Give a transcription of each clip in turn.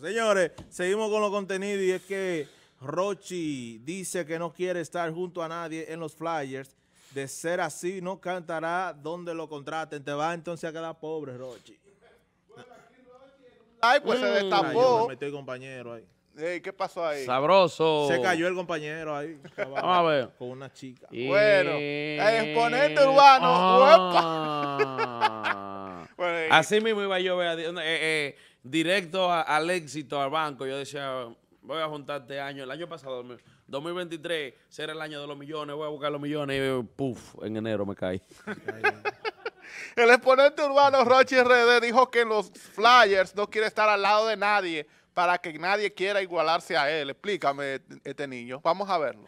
Señores, seguimos con los contenidos y es que Rochi dice que no quiere estar junto a nadie en los flyers. De ser así, no cantará donde lo contraten. Te va entonces a quedar pobre, Rochi. Ay, pues se mm. destapó. me el compañero ahí. ¿Qué pasó ahí? Sabroso. Se cayó el compañero ahí. Vamos a ver. Con una chica. Bueno, el exponente urbano. Ah. Así mismo iba yo a ver. Eh, eh, directo al éxito, al banco. Yo decía, voy a juntar este año, el año pasado, 2023, será el año de los millones, voy a buscar los millones y puff, en enero me caí. el exponente urbano Rochi RD dijo que en los Flyers no quiere estar al lado de nadie para que nadie quiera igualarse a él. Explícame este niño. Vamos a verlo.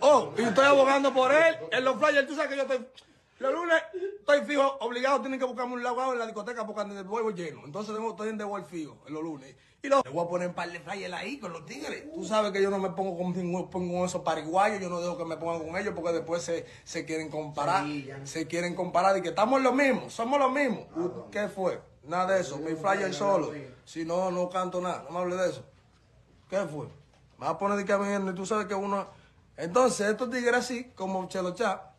Oh, y estoy abogando por él. En los Flyers, tú sabes que yo te... Los lunes estoy fijo, obligado, tienen que buscarme un lavabo en la discoteca porque antes de vuelvo lleno. Entonces tengo, estoy en de fijo en los lunes. Y los... Le voy a poner un par de flyers ahí con los tigres. Tú sabes que yo no me pongo con, ningún, pongo esos pariguayos, yo no dejo que me pongan con ellos porque después se, quieren comparar. se quieren comparar y que estamos los mismos, somos los mismos. Ah, ¿Qué fue? Nada de eso, me mi flyer solo. Si no, no canto nada, no me hable de eso. ¿Qué fue? Me vas a poner de que y tú sabes que uno... Entonces, estos tigres así, como Chelo Chá.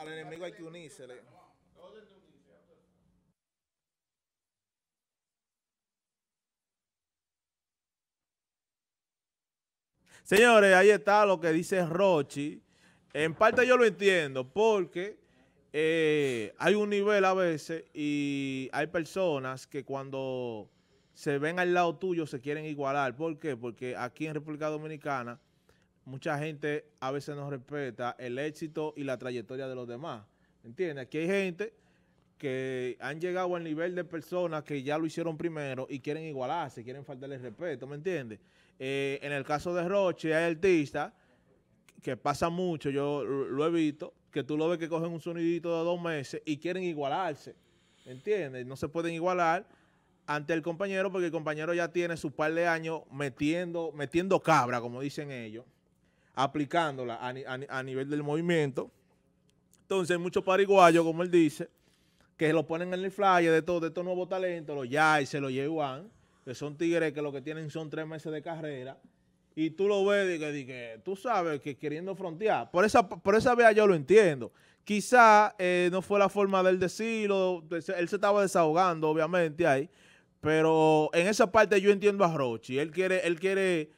Al enemigo hay que unirse. Señores, ahí está lo que dice Rochi. En parte yo lo entiendo porque eh, hay un nivel a veces y hay personas que cuando se ven al lado tuyo se quieren igualar. ¿Por qué? Porque aquí en República Dominicana mucha gente a veces no respeta el éxito y la trayectoria de los demás. ¿Entiendes? Aquí hay gente que han llegado al nivel de personas que ya lo hicieron primero y quieren igualarse, quieren faltarle respeto, ¿me entiendes? Eh, en el caso de Roche, hay artistas que pasa mucho, yo lo he visto, que tú lo ves que cogen un sonidito de dos meses y quieren igualarse, ¿me ¿entiendes? No se pueden igualar ante el compañero porque el compañero ya tiene su par de años metiendo, metiendo cabra, como dicen ellos aplicándola a, nivel del movimiento. Entonces, hay muchos pariguayos, como él dice, que lo ponen en el flyer de todo, de estos nuevos talentos, los se lo llevan, que son tigres que lo que tienen son tres meses de carrera, y tú lo ves y que, tú sabes que queriendo frontear. Por esa, por esa vía yo lo entiendo. Quizá eh, no fue la forma de él decirlo, él se estaba desahogando, obviamente, ahí, pero en esa parte yo entiendo a Rochi. Él quiere, él quiere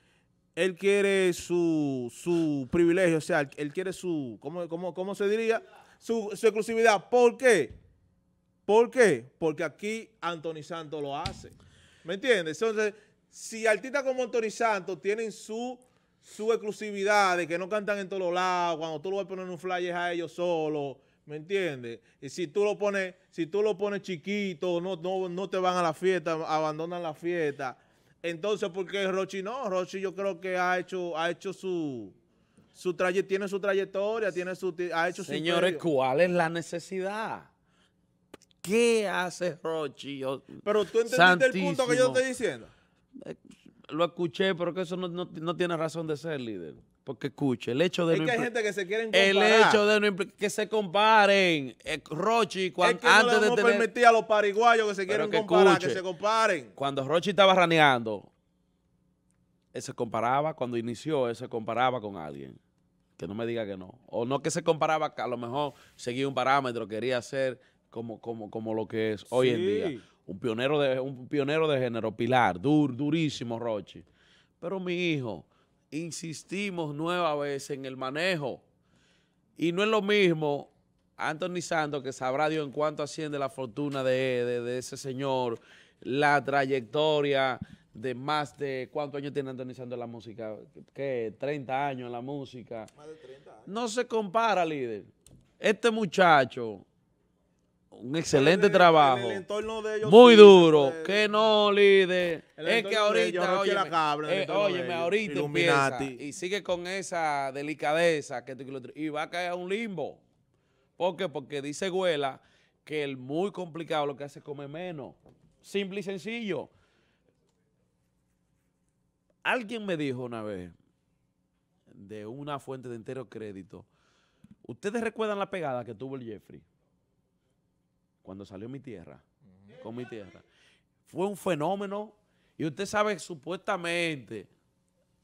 él quiere su, su privilegio, o sea, él quiere su, ¿cómo, cómo, se diría? Su, exclusividad. ¿Por qué? ¿Por qué? Porque aquí Anthony Santo lo hace. ¿Me entiendes? Entonces, si artistas como Anthony Santo tienen su, su exclusividad de que no cantan en todos lados, cuando tú lo vas a poner en un flyer a ellos solo, ¿me entiendes? Y si tú lo pones, si tú lo pones chiquito, no, no, no te van a la fiesta, abandonan la fiesta. Entonces, ¿por qué Rochi no, Rochi yo creo que ha hecho, ha hecho su, su tiene su trayectoria, tiene su, ha hecho Señores, ¿cuál es la necesidad? ¿Qué hace Rochi? Pero tú entendiste el punto que yo te estoy diciendo. Eh, lo escuché, pero que eso no, no, tiene razón de ser líder. Porque escuche, el hecho de es que hay gente que se quieren comparar. El hecho de no que se comparen. Eh, Rochi, cuando, antes no de a los pariguayos que se quieren que comparar, que se comparen. Cuando Rochi estaba raneando, él se comparaba, cuando inició, él se comparaba con alguien. Que no me diga que no. O no que se comparaba, que a lo mejor seguía un parámetro, quería ser como, como, como lo que es hoy en día un pionero de, un pionero de género, Pilar, dur, durísimo, Roche. Pero mi hijo, insistimos nueva vez en el manejo. Y no es lo mismo Anthony Sando, que sabrá Dios en cuánto asciende la fortuna de, ese señor, la trayectoria de más de, ¿cuántos años tiene Anthony en la música? ¿Qué? 30 años en la música. Más de 30 años. No se compara, líder. Este muchacho un excelente trabajo. muy duro. que no líder. Es que ahorita. Óyeme, eh, óyeme ahorita empieza. Y sigue con esa delicadeza. que Y va a caer a un limbo. ¿Por qué? Porque dice Güela que el muy complicado lo que hace es comer menos. Simple y sencillo. Alguien me dijo una vez de una fuente de entero crédito. ¿Ustedes recuerdan la pegada que tuvo el Jeffrey? cuando salió mi tierra, con mi tierra. Fue un fenómeno y usted sabe supuestamente,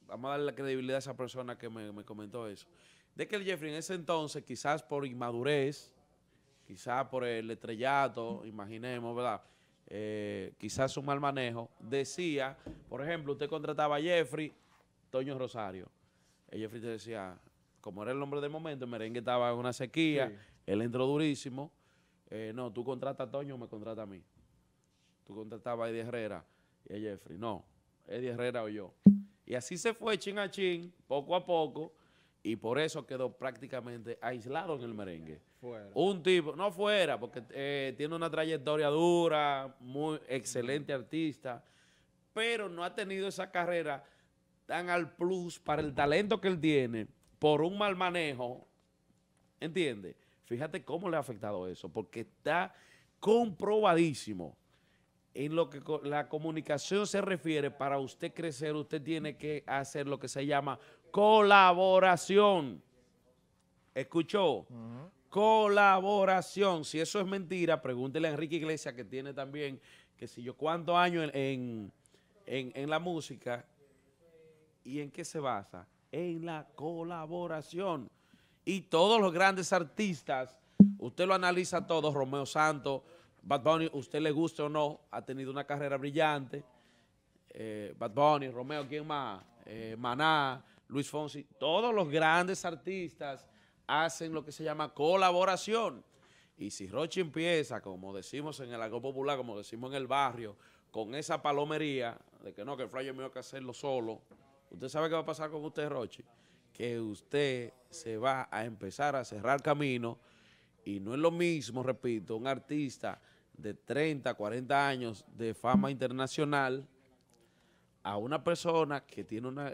vamos a darle la credibilidad a esa persona que me, comentó eso, de que el Jeffrey en ese entonces, quizás por inmadurez, quizás por el estrellato, imaginemos, ¿verdad? Eh, quizás su mal manejo, decía, por ejemplo, usted contrataba a Jeffrey, Toño Rosario. El Jeffrey te decía, como era el nombre del momento, el merengue estaba en una sequía, él entró durísimo, eh, no, tú contratas a Toño o me contratas a mí. Tú contratabas a Eddie Herrera y a Jeffrey. No, Eddie Herrera o yo. Y así se fue chin a chin, poco a poco, y por eso quedó prácticamente aislado en el merengue. Un tipo, no fuera, porque eh, tiene una trayectoria dura, muy excelente artista, pero no ha tenido esa carrera tan al plus para el talento que él tiene por un mal manejo, ¿entiendes? Fíjate cómo le ha afectado eso, porque está comprobadísimo. En lo que la comunicación se refiere, para usted crecer, usted tiene que hacer lo que se llama colaboración. ¿Escuchó? Colaboración. Si eso es mentira, pregúntele a Enrique Iglesias, que tiene también, que si yo, cuántos años en la música y en qué se basa. En la colaboración y todos los grandes artistas, usted lo analiza todo, Romeo Santos, Bad Bunny, usted le guste o no, ha tenido una carrera brillante, eh, Bad Bunny, Romeo, ¿quién más? Eh, Maná, Luis Fonsi, todos los grandes artistas hacen lo que se llama colaboración. Y si Rochi empieza, como decimos en el algo popular, como decimos en el barrio, con esa palomería de que no, que el flyer me hay que hacerlo solo, ¿usted sabe qué va a pasar con usted, Rochi? que usted se va a empezar a cerrar camino y no es lo mismo, repito, un artista de 30, 40 años de fama internacional a una persona que tiene unos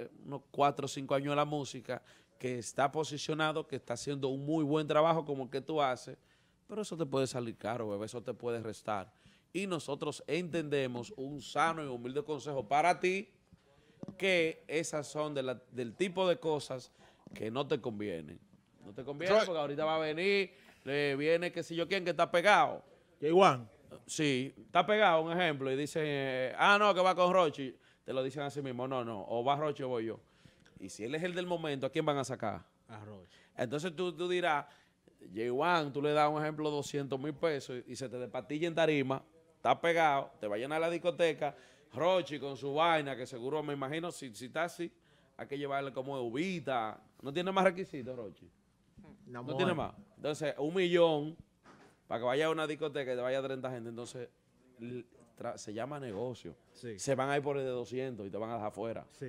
4 o 5 años de la música, que está posicionado, que está haciendo un muy buen trabajo como el que tú haces, pero eso te puede salir caro, eso te puede restar. Y nosotros entendemos un sano y humilde consejo para ti, que esas son del tipo de cosas que no te convienen. No te conviene porque ahorita va a venir, le viene que si yo quién que está pegado. j Juan. Sí, está pegado, un ejemplo, y dice, ah, no, que va con Rochi. Te lo dicen así mismo, no, no, o va Rochi o voy yo. Y si él es el del momento, ¿a quién van a sacar? A Rochi. Entonces tú, dirás, Jaywan, Juan, tú le das un ejemplo 200 mil pesos y, se te despatilla en tarima, está pegado, te va a llenar la discoteca Rochi con su vaina, que seguro me imagino, si, si está así, hay que llevarle como uvita. ¿No tiene más requisitos, Rochi? No, tiene más. Entonces, un millón para que vaya a una discoteca y te vaya 30 gente. Entonces, se llama negocio. Se van a ir por el de 200 y te van a dejar fuera. Sí,